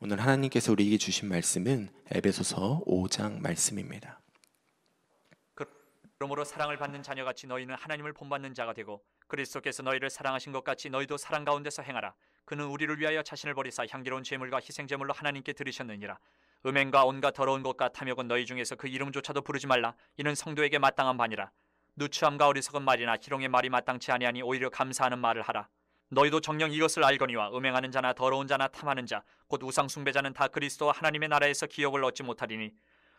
오늘 하나님께서 우리에게 주신 말씀은 에베소서 5장 말씀입니다. 그러므로 사랑을 받는 자녀같이 너희는 하나님을 본받는 자가 되고 그리스도께서 너희를 사랑하신 것 같이 너희도 사랑 가운데서 행하라. 그는 우리를 위하여 자신을 버리사 향기로운 제물과 희생 제물로 하나님께 드리셨느니라. 음행과 온갖 더러운 것과 탐욕은 너희 중에서 그 이름조차도 부르지 말라. 이는 성도에게 마땅한 바니라. 누추함과 어리석은 말이나 희롱의 말이 마땅치 아니하니 오히려 감사하는 말을 하라. 너희도 정녕 이것을 알거니와 음행하는 자나 더러운 자나 탐하는 자 곧 우상 숭배자는 다 그리스도와 하나님의 나라에서 기억을 얻지 못하리니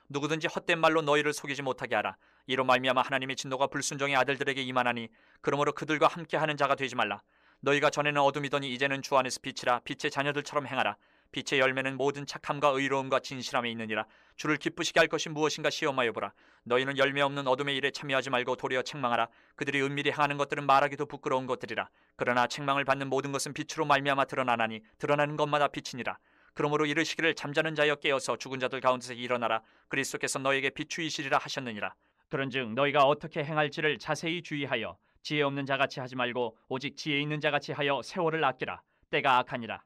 누구든지 헛된 말로 너희를 속이지 못하게 하라 이로 말미암아 하나님의 진노가 불순종의 아들들에게 임하나니 그러므로 그들과 함께 하는 자가 되지 말라 너희가 전에는 어둠이더니 이제는 주 안에서 빛이라 빛의 자녀들처럼 행하라 빛의 열매는 모든 착함과 의로움과 진실함에 있느니라. 주를 기쁘시게 할 것이 무엇인가 시험하여 보라. 너희는 열매 없는 어둠의 일에 참여하지 말고 도리어 책망하라. 그들이 은밀히 하는 것들은 말하기도 부끄러운 것들이라. 그러나 책망을 받는 모든 것은 빛으로 말미암아 드러나나니 드러나는 것마다 빛이니라. 그러므로 이르시기를 잠자는 자여 깨어서 죽은 자들 가운데서 일어나라. 그리스도께서 너에게 비추이시리라 하셨느니라. 그런즉 너희가 어떻게 행할지를 자세히 주의하여 지혜 없는 자같이 하지 말고 오직 지혜 있는 자같이 하여 세월을 아끼라. 때가 악하니라.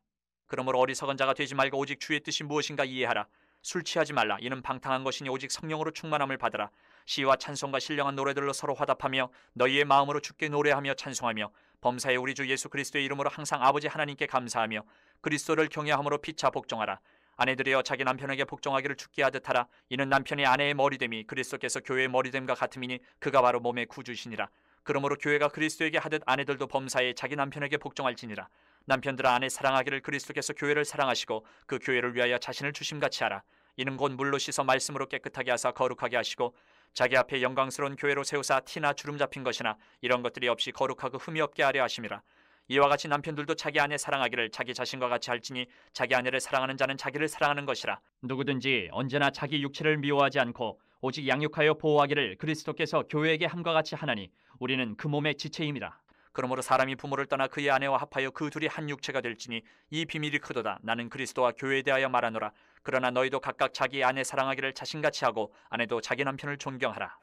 그러므로 어리석은 자가 되지 말고 오직 주의 뜻이 무엇인가 이해하라. 술 취하지 말라. 이는 방탕한 것이니 오직 성령으로 충만함을 받으라. 시와 찬송과 신령한 노래들로 서로 화답하며 너희의 마음으로 주게 노래하며 찬송하며 범사에 우리 주 예수 그리스도의 이름으로 항상 아버지 하나님께 감사하며 그리스도를 경외함으로 피차 복종하라. 아내들이여 자기 남편에게 복종하기를 죽게 하듯 하라. 이는 남편이 아내의 머리됨이 그리스도께서 교회의 머리됨과 같음이니 그가 바로 몸의 구주시니라. 그러므로 교회가 그리스도에게 하듯 아내들도 범사에 자기 남편에게 복종할지니라. 남편들 아내 사랑하기를 그리스도께서 교회를 사랑하시고 그 교회를 위하여 자신을 주심같이 하라. 이는 곧 물로 씻어 말씀으로 깨끗하게 하사 거룩하게 하시고 자기 앞에 영광스러운 교회로 세우사 티나 주름 잡힌 것이나 이런 것들이 없이 거룩하고 흠이 없게 하려 하심이라. 이와 같이 남편들도 자기 아내 사랑하기를 자기 자신과 같이 할지니 자기 아내를 사랑하는 자는 자기를 사랑하는 것이라. 누구든지 언제나 자기 육체를 미워하지 않고 오직 양육하여 보호하기를 그리스도께서 교회에게 함과 같이 하나니 우리는 그 몸의 지체입니다. 그러므로 사람이 부모를 떠나 그의 아내와 합하여 그 둘이 한 육체가 될지니 이 비밀이 크도다. 나는 그리스도와 교회에 대하여 말하노라. 그러나 너희도 각각 자기 아내 사랑하기를 자신같이 하고 아내도 자기 남편을 존경하라.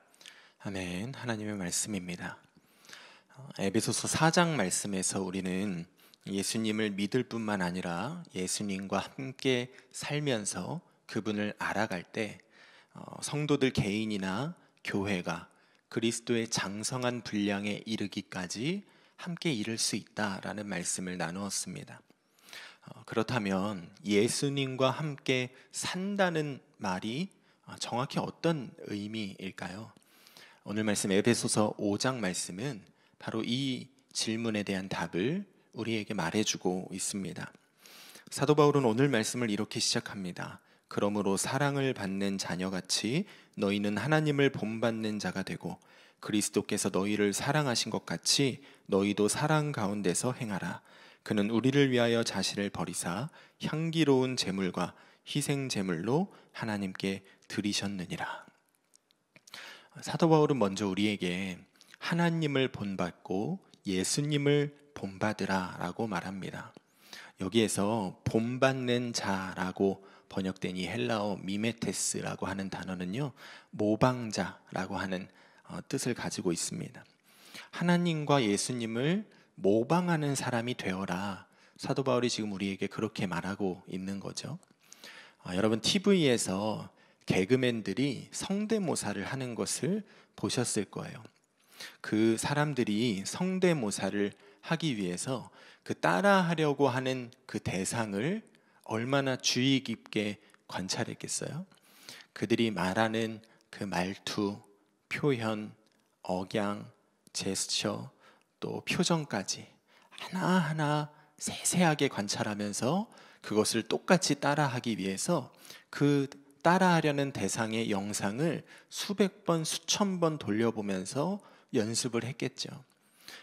아멘. 하나님의 말씀입니다. 어, 에베소서 4장 말씀에서 우리는 예수님을 믿을 뿐만 아니라 예수님과 함께 살면서 그분을 알아갈 때 어, 성도들 개인이나 교회가 그리스도의 장성한 분량에 이르기까지 함께 이룰 수 있다라는 말씀을 나누었습니다. 어, 그렇다면 예수님과 함께 산다는 말이 어, 정확히 어떤 의미일까요? 오늘 말씀 에베소서 5장 말씀은 바로 이 질문에 대한 답을 우리에게 말해주고 있습니다. 사도 바울은 오늘 말씀을 이렇게 시작합니다. 그러므로 사랑을 받는 자녀같이 너희는 하나님을 본받는 자가 되고 그리스도께서 너희를 사랑하신 것 같이 너희도 사랑 가운데서 행하라. 그는 우리를 위하여 자신을 버리사 향기로운 제물과 희생 제물로 하나님께 드리셨느니라. 사도 바울은 먼저 우리에게 하나님을 본받고 예수님을 본받으라라고 말합니다. 여기에서 본받는 자라고 번역된 이 헬라어 미메테스라고 하는 단어는요 모방자라고 하는 어, 뜻을 가지고 있습니다. 하나님과 예수님을 모방하는 사람이 되어라. 사도 바울이 지금 우리에게 그렇게 말하고 있는 거죠. 아, 여러분 TV에서 개그맨들이 성대모사를 하는 것을 보셨을 거예요. 그 사람들이 성대모사를 하기 위해서 그 따라하려고 하는 그 대상을 얼마나 주의 깊게 관찰했겠어요? 그들이 말하는 그 말투, 표현, 억양, 제스처, 또 표정까지 하나하나 세세하게 관찰하면서 그것을 똑같이 따라하기 위해서 그 따라하려는 대상의 영상을 수백 번, 수천 번 돌려보면서 연습을 했겠죠.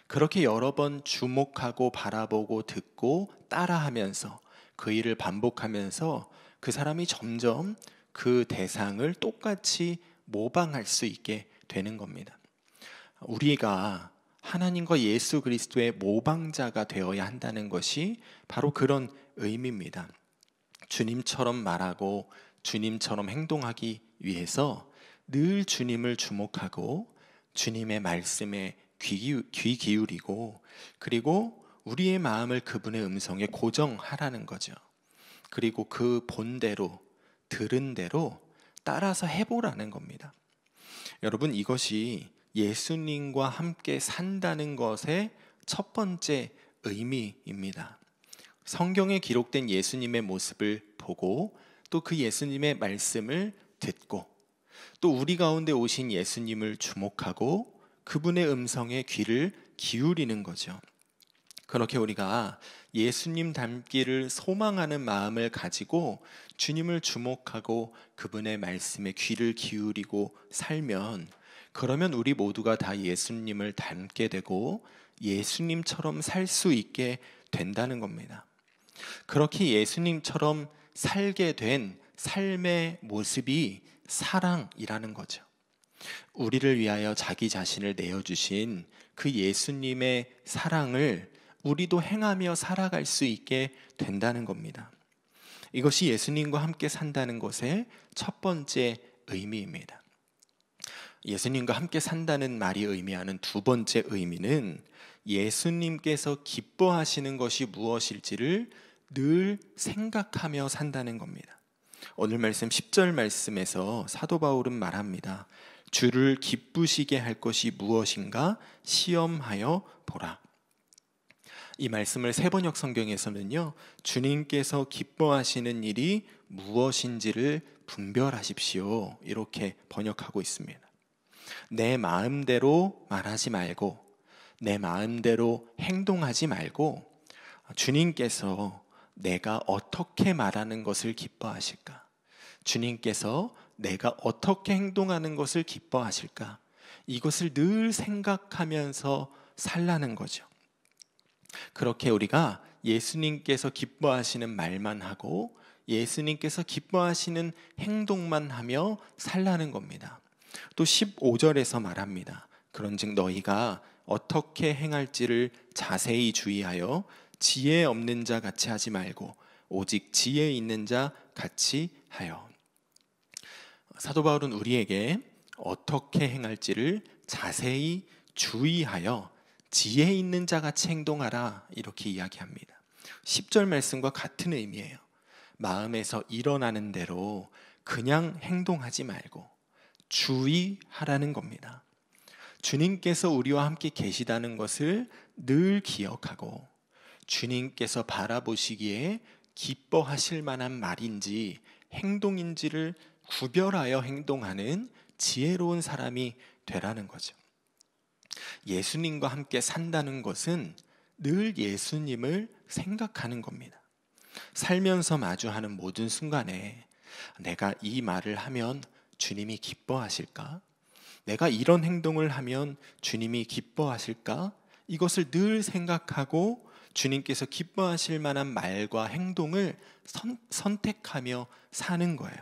그렇게 여러 번 주목하고 바라보고 듣고 따라하면서 그 일을 반복하면서 그 사람이 점점 그 대상을 똑같이 모방할 수 있게 되는 겁니다. 우리가 하나님과 예수 그리스도의 모방자가 되어야 한다는 것이 바로 그런 의미입니다. 주님처럼 말하고 주님처럼 행동하기 위해서 늘 주님을 주목하고 주님의 말씀에 귀, 귀 기울이고 그리고 우리의 마음을 그분의 음성에 고정하라는 거죠. 그리고 그 본대로 들은 대로 따라서 해보라는 겁니다. 여러분 이것이 예수님과 함께 산다는 것의 첫 번째 의미입니다. 성경에 기록된 예수님의 모습을 보고 또 그 예수님의 말씀을 듣고 또 우리 가운데 오신 예수님을 주목하고 그분의 음성에 귀를 기울이는 거죠. 그렇게 우리가 예수님 닮기를 소망하는 마음을 가지고 주님을 주목하고 그분의 말씀에 귀를 기울이고 살면 그러면 우리 모두가 다 예수님을 닮게 되고 예수님처럼 살 수 있게 된다는 겁니다. 그렇게 예수님처럼 살게 된 삶의 모습이 사랑이라는 거죠. 우리를 위하여 자기 자신을 내어주신 그 예수님의 사랑을 우리도 행하며 살아갈 수 있게 된다는 겁니다. 이것이 예수님과 함께 산다는 것의 첫 번째 의미입니다. 예수님과 함께 산다는 말이 의미하는 두 번째 의미는 예수님께서 기뻐하시는 것이 무엇일지를 늘 생각하며 산다는 겁니다. 오늘 말씀 10절 말씀에서 사도 바울은 말합니다. 주를 기쁘시게 할 것이 무엇인가 시험하여 보라. 이 말씀을 세번역 성경에서는요. 주님께서 기뻐하시는 일이 무엇인지를 분별하십시오. 이렇게 번역하고 있습니다. 내 마음대로 말하지 말고 내 마음대로 행동하지 말고 주님께서 내가 어떻게 말하는 것을 기뻐하실까? 주님께서 내가 어떻게 행동하는 것을 기뻐하실까? 이것을 늘 생각하면서 살라는 거죠. 그렇게 우리가 예수님께서 기뻐하시는 말만 하고 예수님께서 기뻐하시는 행동만 하며 살라는 겁니다. 또 15절에서 말합니다. 그런즉 너희가 어떻게 행할지를 자세히 주의하여 지혜 없는 자 같이 하지 말고 오직 지혜 있는 자 같이 하여. 사도 바울은 우리에게 어떻게 행할지를 자세히 주의하여 지혜 있는 자가이 행동하라 이렇게 이야기합니다. 10절 말씀과 같은 의미예요. 마음에서 일어나는 대로 그냥 행동하지 말고 주의하라는 겁니다. 주님께서 우리와 함께 계시다는 것을 늘 기억하고 주님께서 바라보시기에 기뻐하실 만한 말인지 행동인지를 구별하여 행동하는 지혜로운 사람이 되라는 거죠. 예수님과 함께 산다는 것은 늘 예수님을 생각하는 겁니다. 살면서 마주하는 모든 순간에 내가 이 말을 하면 주님이 기뻐하실까? 내가 이런 행동을 하면 주님이 기뻐하실까? 이것을 늘 생각하고 주님께서 기뻐하실 만한 말과 행동을 선, 선택하며 사는 거예요.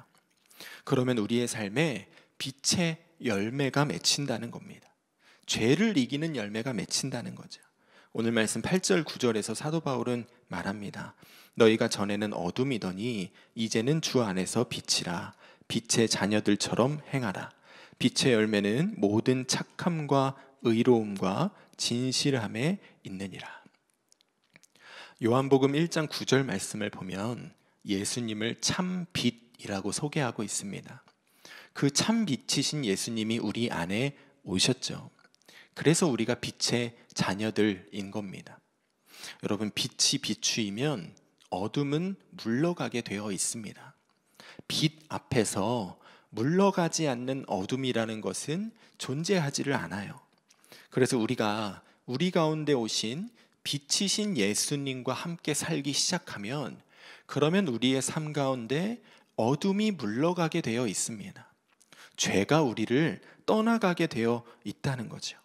그러면 우리의 삶에 빛의 열매가 맺힌다는 겁니다. 죄를 이기는 열매가 맺힌다는 거죠. 오늘 말씀 8절 9절에서 사도 바울은 말합니다. 너희가 전에는 어둠이더니 이제는 주 안에서 빛이라 빛의 자녀들처럼 행하라. 빛의 열매는 모든 착함과 의로움과 진실함에 있느니라. 요한복음 1장 9절 말씀을 보면 예수님을 참 빛이라고 소개하고 있습니다. 그 참 빛이신 예수님이 우리 안에 오셨죠. 그래서 우리가 빛의 자녀들인 겁니다. 여러분, 빛이 비추이면 어둠은 물러가게 되어 있습니다. 빛 앞에서 물러가지 않는 어둠이라는 것은 존재하지를 않아요. 그래서 우리가 우리 가운데 오신 빛이신 예수님과 함께 살기 시작하면 그러면 우리의 삶 가운데 어둠이 물러가게 되어 있습니다. 죄가 우리를 떠나가게 되어 있다는 거죠.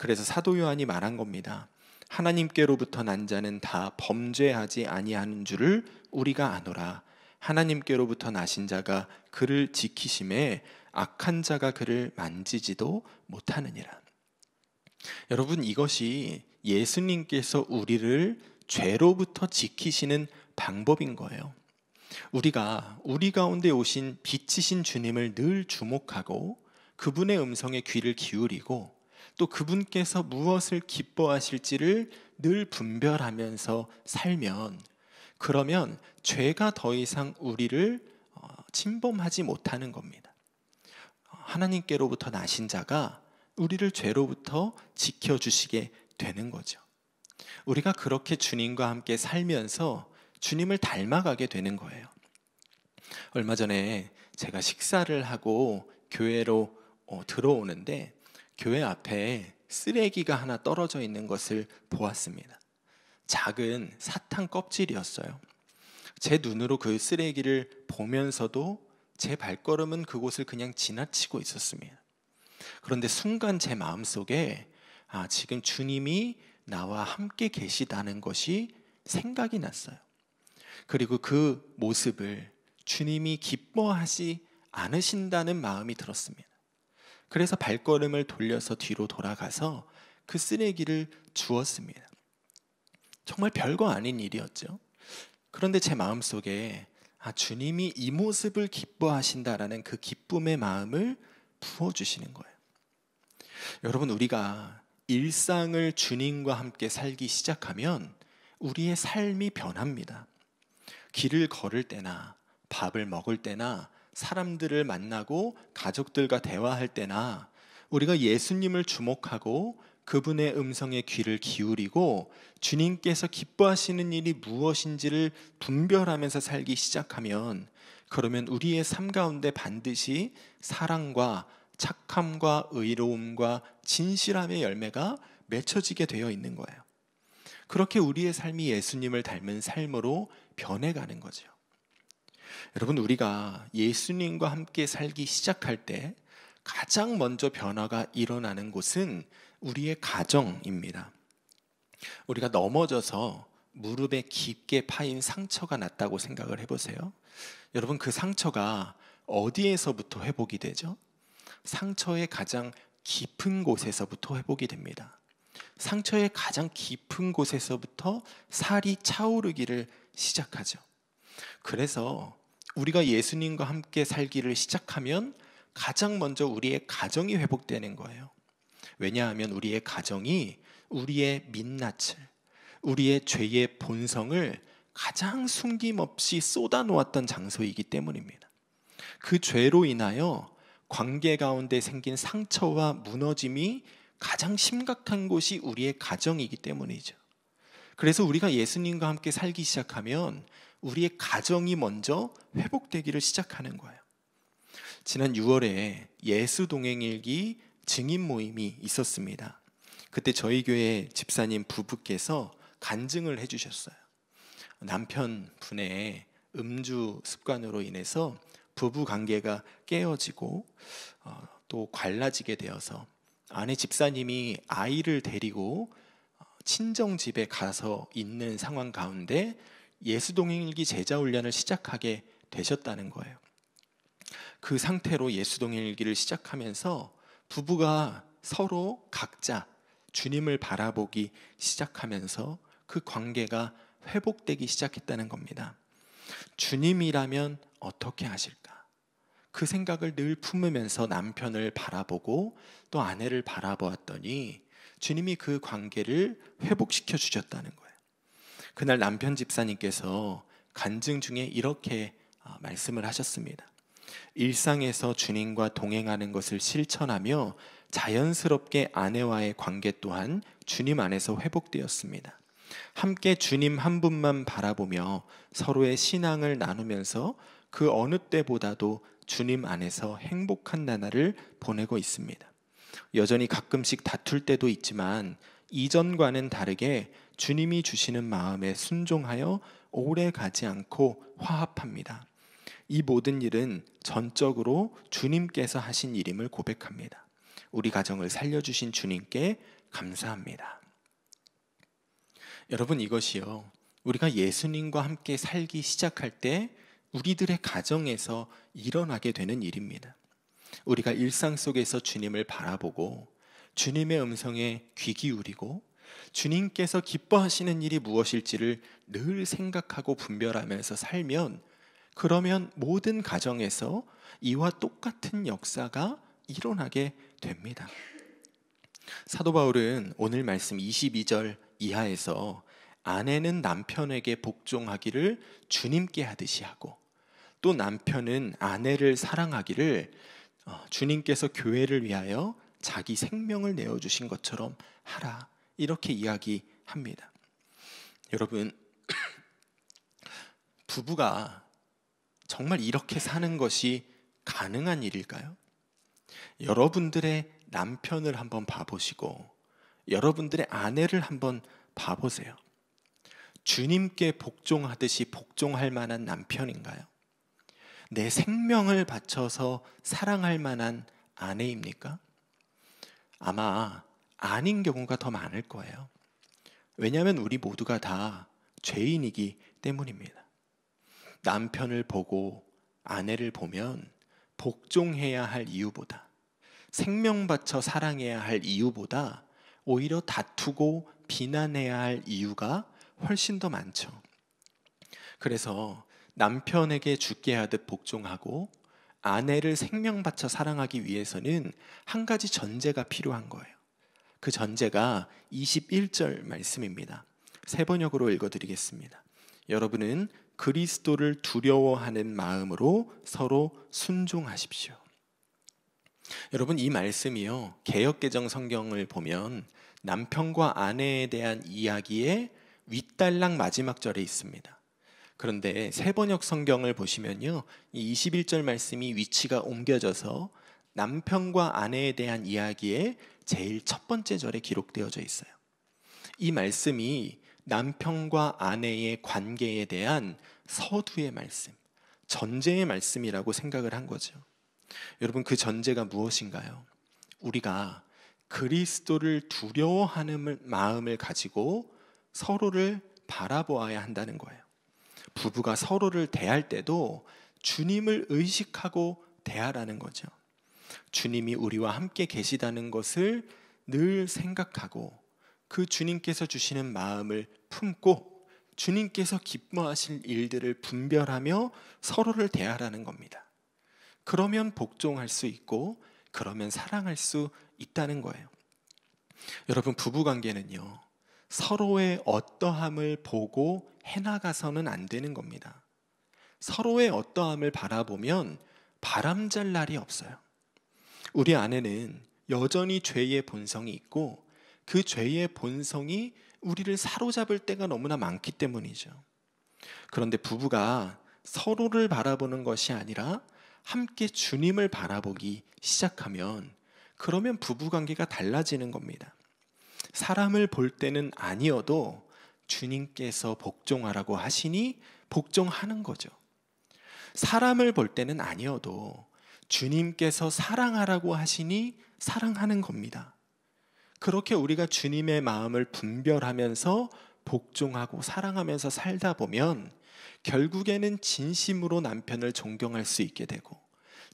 그래서 사도 요한이 말한 겁니다. 하나님께로부터 난 자는 다 범죄하지 아니하는 줄을 우리가 아노라. 하나님께로부터 나신 자가 그를 지키심에 악한 자가 그를 만지지도 못하느니라. 여러분 이것이 예수님께서 우리를 죄로부터 지키시는 방법인 거예요. 우리가 우리 가운데 오신 빛이신 주님을 늘 주목하고 그분의 음성에 귀를 기울이고 또 그분께서 무엇을 기뻐하실지를 늘 분별하면서 살면 그러면 죄가 더 이상 우리를 어, 침범하지 못하는 겁니다. 어, 하나님께로부터 나신 자가 우리를 죄로부터 지켜주시게 되는 거죠. 우리가 그렇게 주님과 함께 살면서 주님을 닮아가게 되는 거예요. 얼마 전에 제가 식사를 하고 교회로 어, 들어오는데 교회 앞에 쓰레기가 하나 떨어져 있는 것을 보았습니다. 작은 사탕 껍질이었어요. 제 눈으로 그 쓰레기를 보면서도 제 발걸음은 그곳을 그냥 지나치고 있었습니다. 그런데 순간 제 마음 속에 아, 지금 주님이 나와 함께 계시다는 것이 생각이 났어요. 그리고 그 모습을 주님이 기뻐하시 않으신다는 마음이 들었습니다. 그래서 발걸음을 돌려서 뒤로 돌아가서 그 쓰레기를 주었습니다. 정말 별거 아닌 일이었죠. 그런데 제 마음속에 아, 주님이 이 모습을 기뻐하신다라는 그 기쁨의 마음을 부어주시는 거예요. 여러분, 우리가 일상을 주님과 함께 살기 시작하면 우리의 삶이 변합니다. 길을 걸을 때나 밥을 먹을 때나 사람들을 만나고 가족들과 대화할 때나 우리가 예수님을 주목하고 그분의 음성에 귀를 기울이고 주님께서 기뻐하시는 일이 무엇인지를 분별하면서 살기 시작하면 그러면 우리의 삶 가운데 반드시 사랑과 착함과 의로움과 진실함의 열매가 맺혀지게 되어 있는 거예요. 그렇게 우리의 삶이 예수님을 닮은 삶으로 변해가는 거죠. 여러분 우리가 예수님과 함께 살기 시작할 때 가장 먼저 변화가 일어나는 곳은 우리의 가정입니다. 우리가 넘어져서 무릎에 깊게 파인 상처가 났다고 생각을 해보세요. 여러분 그 상처가 어디에서부터 회복이 되죠? 상처의 가장 깊은 곳에서부터 회복이 됩니다. 상처의 가장 깊은 곳에서부터 살이 차오르기를 시작하죠. 그래서 우리가 예수님과 함께 살기를 시작하면 가장 먼저 우리의 가정이 회복되는 거예요. 왜냐하면 우리의 가정이 우리의 민낯을, 우리의 죄의 본성을 가장 숨김없이 쏟아놓았던 장소이기 때문입니다. 그 죄로 인하여 관계 가운데 생긴 상처와 무너짐이 가장 심각한 곳이 우리의 가정이기 때문이죠. 그래서 우리가 예수님과 함께 살기 시작하면 우리의 가정이 먼저 회복되기를 시작하는 거예요. 지난 6월에 예수 동행일기 증인 모임이 있었습니다. 그때 저희 교회 집사님 부부께서 간증을 해주셨어요. 남편 분의 음주 습관으로 인해서 부부 관계가 깨어지고 어, 또 갈라지게 되어서 아내 집사님이 아이를 데리고 어, 친정 집에 가서 있는 상황 가운데 예수동일기 제자훈련을 시작하게 되셨다는 거예요. 그 상태로 예수동일기를 시작하면서 부부가 서로 각자 주님을 바라보기 시작하면서 그 관계가 회복되기 시작했다는 겁니다. 주님이라면 어떻게 하실까? 그 생각을 늘 품으면서 남편을 바라보고 또 아내를 바라보았더니 주님이 그 관계를 회복시켜 주셨다는 거예요. 그날 남편 집사님께서 간증 중에 이렇게 아, 말씀을 하셨습니다. 일상에서 주님과 동행하는 것을 실천하며 자연스럽게 아내와의 관계 또한 주님 안에서 회복되었습니다. 함께 주님 한 분만 바라보며 서로의 신앙을 나누면서 그 어느 때보다도 주님 안에서 행복한 나날을 보내고 있습니다. 여전히 가끔씩 다툴 때도 있지만 이전과는 다르게 주님이 주시는 마음에 순종하여 오래 가지 않고 화합합니다. 이 모든 일은 전적으로 주님께서 하신 일임을 고백합니다. 우리 가정을 살려주신 주님께 감사합니다. 여러분 이것이요. 우리가 예수님과 함께 살기 시작할 때 우리들의 가정에서 일어나게 되는 일입니다. 우리가 일상 속에서 주님을 바라보고 주님의 음성에 귀 기울이고 주님께서 기뻐하시는 일이 무엇일지를 늘 생각하고 분별하면서 살면 그러면 모든 가정에서 이와 똑같은 역사가 일어나게 됩니다. 사도 바울은 오늘 말씀 22절 이하에서 아내는 남편에게 복종하기를 주님께 하듯이 하고 또 남편은 아내를 사랑하기를 어, 주님께서 교회를 위하여 자기 생명을 내어주신 것처럼 하라. 이렇게 이야기합니다. 여러분, 부부가 정말 이렇게 사는 것이 가능한 일일까요? 여러분들의 남편을 한번 봐보시고, 여러분들의 아내를 한번 봐보세요. 주님께 복종하듯이 복종할 만한 남편인가요? 내 생명을 바쳐서 사랑할 만한 아내입니까? 아마 아닌 경우가 더 많을 거예요. 왜냐하면 우리 모두가 다 죄인이기 때문입니다. 남편을 보고 아내를 보면 복종해야 할 이유보다 생명 바쳐 사랑해야 할 이유보다 오히려 다투고 비난해야 할 이유가 훨씬 더 많죠. 그래서 남편에게 죽게 하듯 복종하고 아내를 생명 바쳐 사랑하기 위해서는 한 가지 전제가 필요한 거예요. 그 전제가 21절 말씀입니다. 세 번역으로 읽어 드리겠습니다. 여러분은 그리스도를 두려워하는 마음으로 서로 순종하십시오. 여러분 이 말씀이요. 개역개정 성경을 보면 남편과 아내에 대한 이야기의 윗달락 마지막 절에 있습니다. 그런데 세번역 성경을 보시면요. 이 21절 말씀이 위치가 옮겨져서 남편과 아내에 대한 이야기에 제일 첫 번째 절에 기록되어져 있어요. 이 말씀이 남편과 아내의 관계에 대한 서두의 말씀, 전제의 말씀이라고 생각을 한 거죠. 여러분 그 전제가 무엇인가요? 우리가 그리스도를 두려워하는 마음을 가지고 서로를 바라보아야 한다는 거예요. 부부가 서로를 대할 때도 주님을 의식하고 대하라는 거죠. 주님이 우리와 함께 계시다는 것을 늘 생각하고 그 주님께서 주시는 마음을 품고 주님께서 기뻐하실 일들을 분별하며 서로를 대하라는 겁니다. 그러면 복종할 수 있고 그러면 사랑할 수 있다는 거예요. 여러분 부부 관계는요. 서로의 어떠함을 보고 해나가서는 안 되는 겁니다. 서로의 어떠함을 바라보면 바람잘 날이 없어요. 우리 안에는 여전히 죄의 본성이 있고 그 죄의 본성이 우리를 사로잡을 때가 너무나 많기 때문이죠. 그런데 부부가 서로를 바라보는 것이 아니라 함께 주님을 바라보기 시작하면 그러면 부부 관계가 달라지는 겁니다. 사람을 볼 때는 아니어도 주님께서 복종하라고 하시니 복종하는 거죠. 사람을 볼 때는 아니어도 주님께서 사랑하라고 하시니 사랑하는 겁니다. 그렇게 우리가 주님의 마음을 분별하면서 복종하고 사랑하면서 살다 보면 결국에는 진심으로 남편을 존경할 수 있게 되고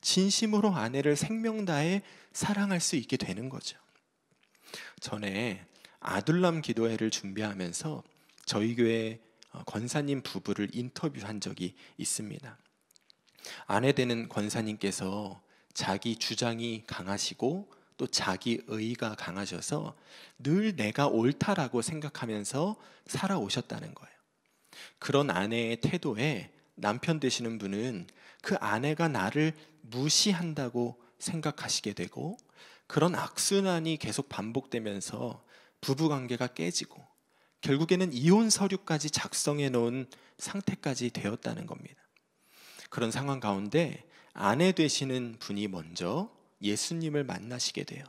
진심으로 아내를 생명다해 사랑할 수 있게 되는 거죠. 전에 아둘람 기도회를 준비하면서 저희 교회 어, 권사님 부부를 인터뷰한 적이 있습니다. 아내 되는 권사님께서 자기 주장이 강하시고 또 자기 의가 강하셔서 늘 내가 옳다라고 생각하면서 살아오셨다는 거예요. 그런 아내의 태도에 남편 되시는 분은 그 아내가 나를 무시한다고 생각하시게 되고 그런 악순환이 계속 반복되면서 부부 관계가 깨지고 결국에는 이혼 서류까지 작성해 놓은 상태까지 되었다는 겁니다. 그런 상황 가운데 아내 되시는 분이 먼저 예수님을 만나시게 돼요.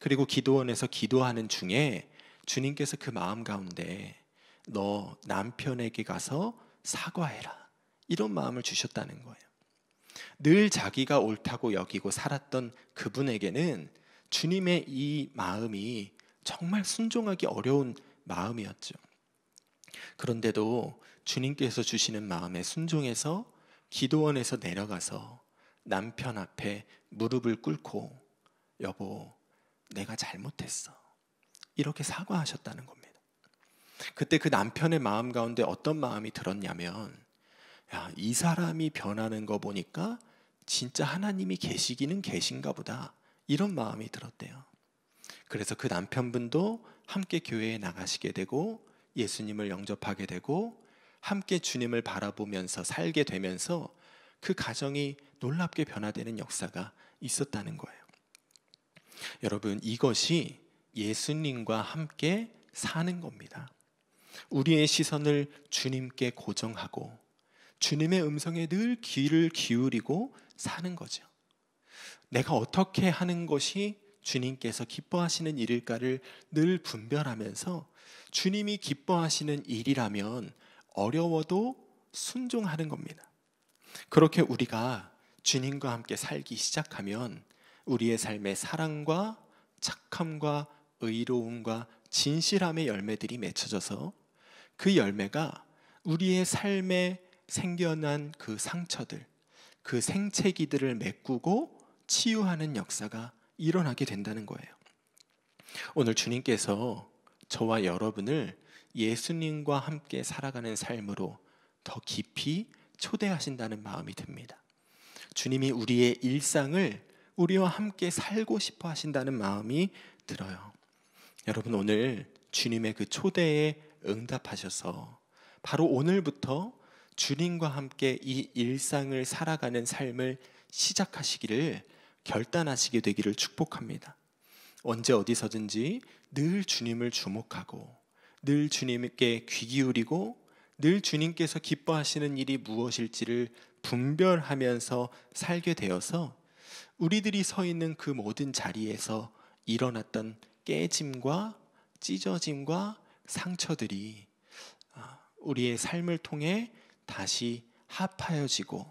그리고 기도원에서 기도하는 중에 주님께서 그 마음 가운데 너 남편에게 가서 사과해라. 이런 마음을 주셨다는 거예요. 늘 자기가 옳다고 여기고 살았던 그분에게는 주님의 이 마음이 정말 순종하기 어려운 마음이었죠. 그런데도 주님께서 주시는 마음에 순종해서 기도원에서 내려가서 남편 앞에 무릎을 꿇고 여보, 내가 잘못했어. 이렇게 사과하셨다는 겁니다. 그때 그 남편의 마음 가운데 어떤 마음이 들었냐면 야, 이 사람이 변하는 거 보니까 진짜 하나님이 계시기는 계신가 보다. 이런 마음이 들었대요. 그래서 그 남편분도 함께 교회에 나가시게 되고 예수님을 영접하게 되고 함께 주님을 바라보면서 살게 되면서 그 가정이 놀랍게 변화되는 역사가 있었다는 거예요. 여러분, 이것이 예수님과 함께 사는 겁니다. 우리의 시선을 주님께 고정하고 주님의 음성에 늘 귀를 기울이고 사는 거죠. 내가 어떻게 하는 것이 주님께서 기뻐하시는 일일까를 늘 분별하면서 주님이 기뻐하시는 일이라면 어려워도 순종하는 겁니다. 그렇게 우리가 주님과 함께 살기 시작하면 우리의 삶에 사랑과 착함과 의로움과 진실함의 열매들이 맺혀져서 그 열매가 우리의 삶의 생겨난 그 상처들, 그 생채기들을 메꾸고 치유하는 역사가 일어나게 된다는 거예요. 오늘 주님께서 저와 여러분을 예수님과 함께 살아가는 삶으로 더 깊이 초대하신다는 마음이 듭니다. 주님이 우리의 일상을 우리와 함께 살고 싶어 하신다는 마음이 들어요. 여러분 오늘 주님의 그 초대에 응답하셔서 바로 오늘부터 주님과 함께 이 일상을 살아가는 삶을 시작하시기를 결단하시게 되기를 축복합니다. 언제 어디서든지 늘 주님을 주목하고 늘 주님께 귀 기울이고 늘 주님께서 기뻐하시는 일이 무엇일지를 분별하면서 살게 되어서 우리들이 서 있는 그 모든 자리에서 일어났던 깨짐과 찢어짐과 상처들이 아, 우리의 삶을 통해 다시 합하여지고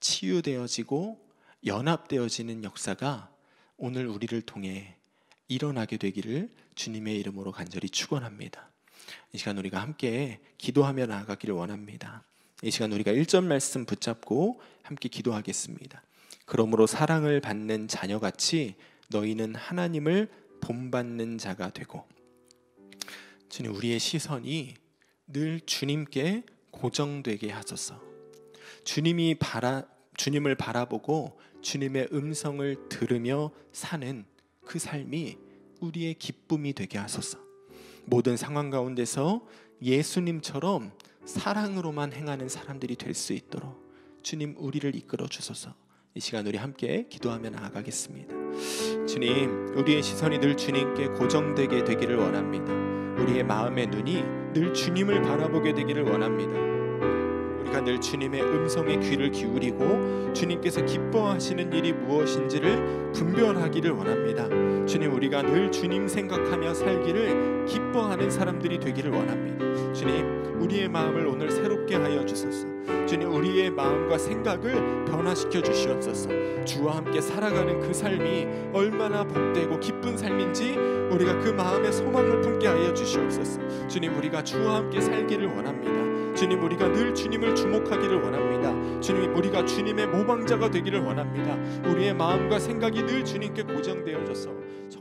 치유되어지고 연합되어지는 역사가 오늘 우리를 통해 일어나게 되기를 주님의 이름으로 간절히 축원합니다. 이 시간 우리가 함께 기도하며 나아가기를 원합니다. 이 시간 우리가 1절 말씀 붙잡고 함께 기도하겠습니다. 그러므로 사랑을 받는 자녀같이 너희는 하나님을 본받는 자가 되고 주님 우리의 시선이 늘 주님께 고정되게 하소서. 주님이 바라 주님을 바라보고 주님의 음성을 들으며 사는 그 삶이 우리의 기쁨이 되게 하소서. 모든 상황 가운데서 예수님처럼 사랑으로만 행하는 사람들이 될 수 있도록 주님 우리를 이끌어 주소서. 이 시간 우리 함께 기도하며 나아가겠습니다. 주님, 우리의 시선이 늘 주님께 고정되게 되기를 원합니다. 우리의 마음의 눈이 늘 주님을 바라보게 되기를 원합니다. 우리가 늘 주님의 음성에 귀를 기울이고 주님께서 기뻐하시는 일이 무엇인지를 분별하기를 원합니다. 주님 우리가 늘 주님 생각하며 살기를 기뻐하는 사람들이 되기를 원합니다. 주님 우리의 마음을 오늘 새롭게 하여 주소서. 주님 우리의 마음과 생각을 변화시켜 주시옵소서. 주와 함께 살아가는 그 삶이 얼마나 복되고 기쁜 삶인지 우리가 그 마음의 소망을 품게 하여 주시옵소서. 주님 우리가 주와 함께 살기를 원합니다. 주님 우리가 늘 주님을 주목하기를 원합니다. 주님 우리가 주님의 모방자가 되기를 원합니다. 우리의 마음과 생각이 늘 주님께 고정되어져서